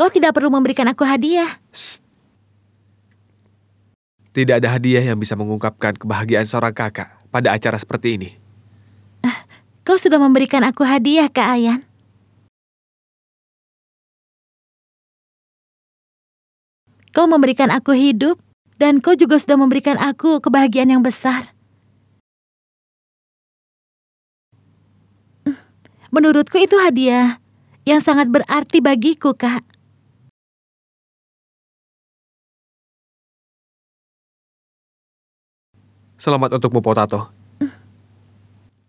Kau tidak perlu memberikan aku hadiah. Shh. Tidak ada hadiah yang bisa mengungkapkan kebahagiaan seorang kakak pada acara seperti ini. Ah, kau sudah memberikan aku hadiah, Kak Ayan. Kau memberikan aku hidup, dan kau juga sudah memberikan aku kebahagiaan yang besar. Hmm, menurutku itu hadiah yang sangat berarti bagiku, Kak. Selamat untukmu, Potato.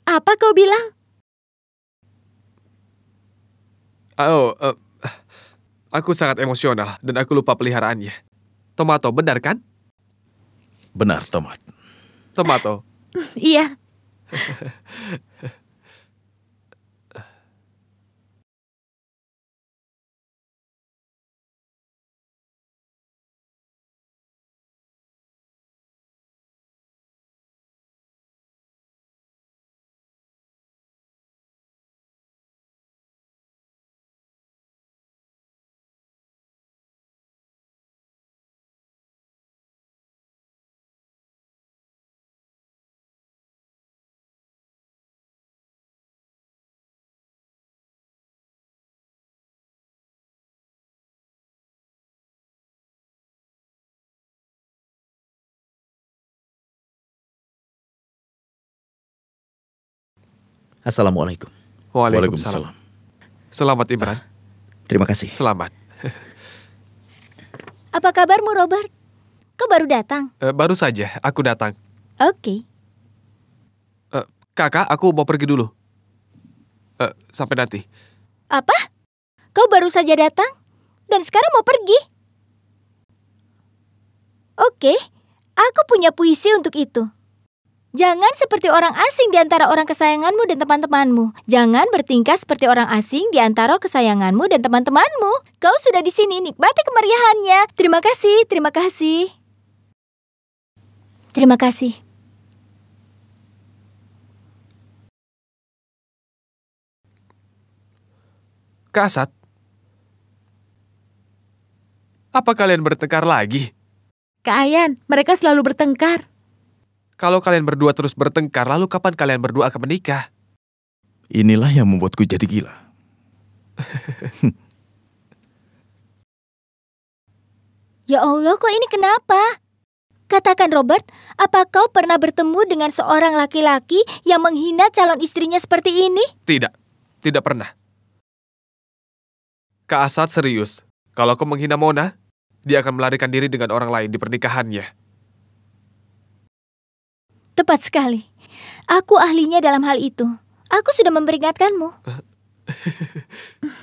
Apa kau bilang? Ah, oh, uh, aku sangat emosional dan aku lupa peliharaannya. Tomato, benar kan? Benar, Tomat. Tomato. Iya. Assalamualaikum. Waalaikumsalam. Selamat Imran. Ah, terima kasih. Selamat. Apa kabarmu Robert? Kau baru datang? Uh, baru saja, aku datang. Oke. Okay. Uh, eh, kakak, aku mau pergi dulu. Uh, sampai nanti. Apa? Kau baru saja datang dan sekarang mau pergi? Oke, okay. aku punya puisi untuk itu. Jangan seperti orang asing di antara orang kesayanganmu dan teman-temanmu. Jangan bertingkah seperti orang asing di antara kesayanganmu dan teman-temanmu. Kau sudah di sini, nikmati kemeriahannya. Terima kasih, terima kasih. Terima kasih. Kasat. Apa kalian bertengkar lagi? Ayan, mereka selalu bertengkar. Kalau kalian berdua terus bertengkar, lalu kapan kalian berdua akan menikah? Inilah yang membuatku jadi gila. ya Allah, kok ini kenapa? Katakan Robert, apa kau pernah bertemu dengan seorang laki-laki yang menghina calon istrinya seperti ini? Tidak, tidak pernah. Kak Asad serius. Kalau kau menghina Mona, dia akan melarikan diri dengan orang lain di pernikahannya. Tepat sekali. Aku ahlinya dalam hal itu. Aku sudah memperingatkanmu.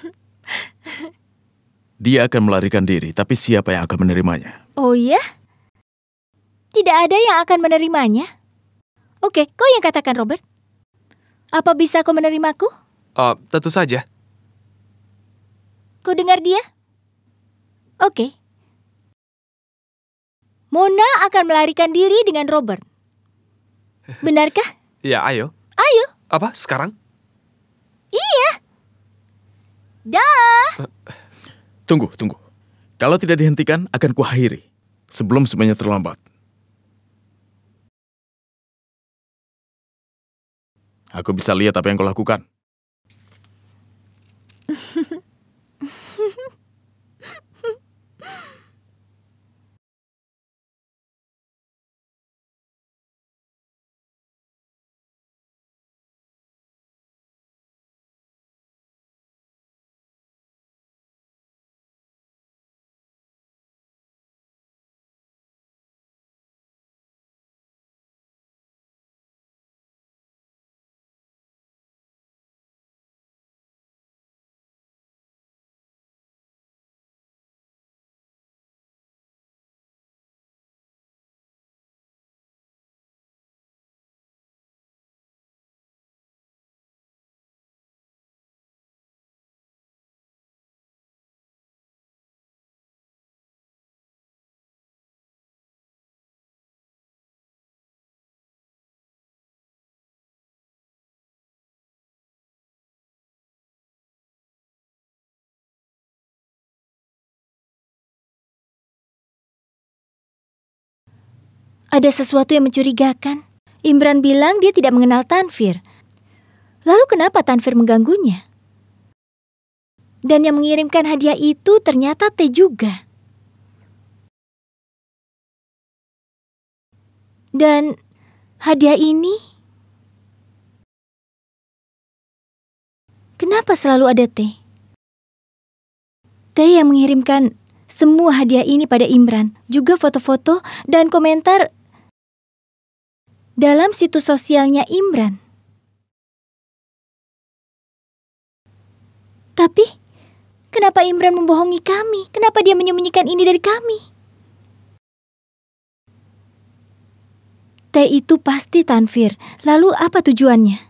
Dia akan melarikan diri, tapi siapa yang akan menerimanya? Oh iya? Tidak ada yang akan menerimanya. Oke, kau yang katakan, Robert. Apa bisa kau menerimaku? Uh, tentu saja. Kau dengar dia? Oke. Mona akan melarikan diri dengan Robert. Benarkah? Ya, ayo. Ayo. Apa, sekarang? Iya. Dah. Eh, tunggu, tunggu. Kalau tidak dihentikan, akan kuakhiri. Sebelum semuanya terlambat. Aku bisa lihat apa yang kau lakukan. Ada sesuatu yang mencurigakan. Imran bilang dia tidak mengenal Tanfir. Lalu kenapa Tanfir mengganggunya? Dan yang mengirimkan hadiah itu ternyata T juga. Dan hadiah ini... Kenapa selalu ada T? T yang mengirimkan semua hadiah ini pada Imran, juga foto-foto dan komentar dalam situs sosialnya Imran. Tapi, kenapa Imran membohongi kami? Kenapa dia menyembunyikan ini dari kami? Teh itu pasti Tanfir. Lalu apa tujuannya?